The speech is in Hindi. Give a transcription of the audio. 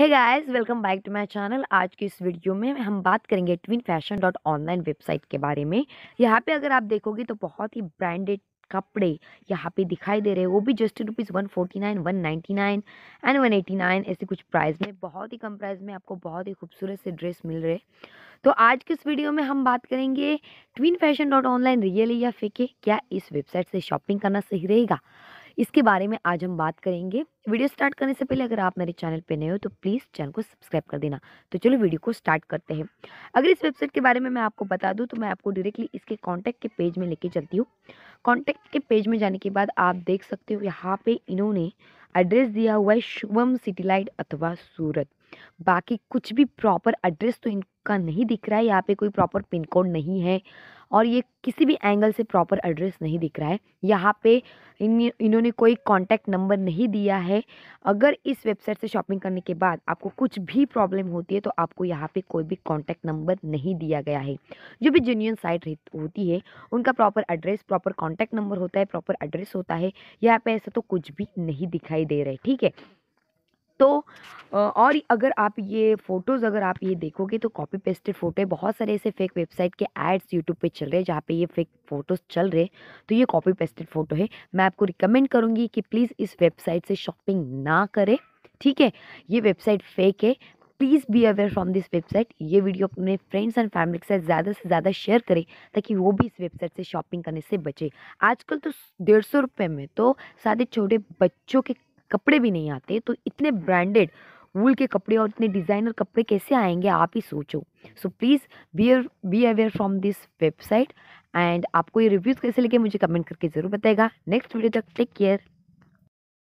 है guys welcome back to my channel आज की इस वीडियो में हम बात करेंगे twin fashion dot online website के बारे में यहाँ पे अगर आप देखोगे तो बहुत ही ब्रांडेड कपड़े यहाँ पे दिखाई दे रहे हैं वो भी just rupees one forty nine one ninety nine and one eighty nine ऐसे कुछ प्राइस में बहुत ही कम प्राइस में आपको बहुत ही खूबसूरत से ड्रेस मिल रहे तो आज के इस वीडियो में हम बात करेंगे twin fashion dot online real या फेक है क्या इस वेबसाइट से शॉपिंग करना सही रहेगा इसके बारे में आज हम बात करेंगे वीडियो स्टार्ट करने से पहले अगर आप मेरे चैनल पर नए हो तो प्लीज़ चैनल को सब्सक्राइब कर देना तो चलो वीडियो को स्टार्ट करते हैं अगर इस वेबसाइट के बारे में मैं आपको बता दूँ तो मैं आपको डायरेक्टली इसके कॉन्टैक्ट के पेज में लेके चलती हूँ कॉन्टैक्ट के पेज में जाने के बाद आप देख सकते हो यहाँ पे इन्होंने एड्रेस दिया हुआ है शुभम सिटी लाइट अथवा सूरत बाकी कुछ भी प्रॉपर एड्रेस तो इनका नहीं दिख रहा है यहाँ पे कोई प्रॉपर पिन कोड नहीं है और ये किसी भी एंगल से प्रॉपर एड्रेस नहीं दिख रहा है यहाँ पे इन इन्होंने कोई कांटेक्ट नंबर नहीं दिया है अगर इस वेबसाइट से शॉपिंग करने के बाद आपको कुछ भी प्रॉब्लम होती है तो आपको यहाँ पे कोई भी कांटेक्ट नंबर नहीं दिया गया है जो भी जेन्यून साइट होती है उनका proper address proper contact number होता है प्रॉपर एड्रेस होता है यहाँ पर ऐसा तो कुछ भी नहीं दिखाई दे रहा है ठीक है तो और अगर आप ये फ़ोटोज़ अगर आप ये देखोगे तो कॉपी पेस्टेड फ़ोटो है बहुत सारे ऐसे फेक वेबसाइट के एड्स यूट्यूब पे चल रहे हैं जहाँ पे ये फेक फ़ोटोज़ चल रहे तो ये कॉपी पेस्टेड फ़ोटो है मैं आपको रिकमेंड करूँगी कि प्लीज़ इस वेबसाइट से शॉपिंग ना करें ठीक है ये वेबसाइट फेक है please be aware from this website ये वीडियो अपने फ्रेंड्स एंड फैमिली के साथ ज़्यादा से ज़्यादा शेयर करें ताकि वो भी इस वेबसाइट से शॉपिंग करने से बचे आजकल तो डेढ़ सौ रुपये में तो सारे छोटे बच्चों के कपड़े भी नहीं आते तो इतने ब्रांडेड वूल के कपड़े और इतने डिज़ाइनर कपड़े कैसे आएंगे आप ही सोचो so please be be aware from this website and आपको ये रिव्यूज़ कैसे लगे मुझे कमेंट करके ज़रूर बताएगा नेक्स्ट वीडियो तक टेक केयर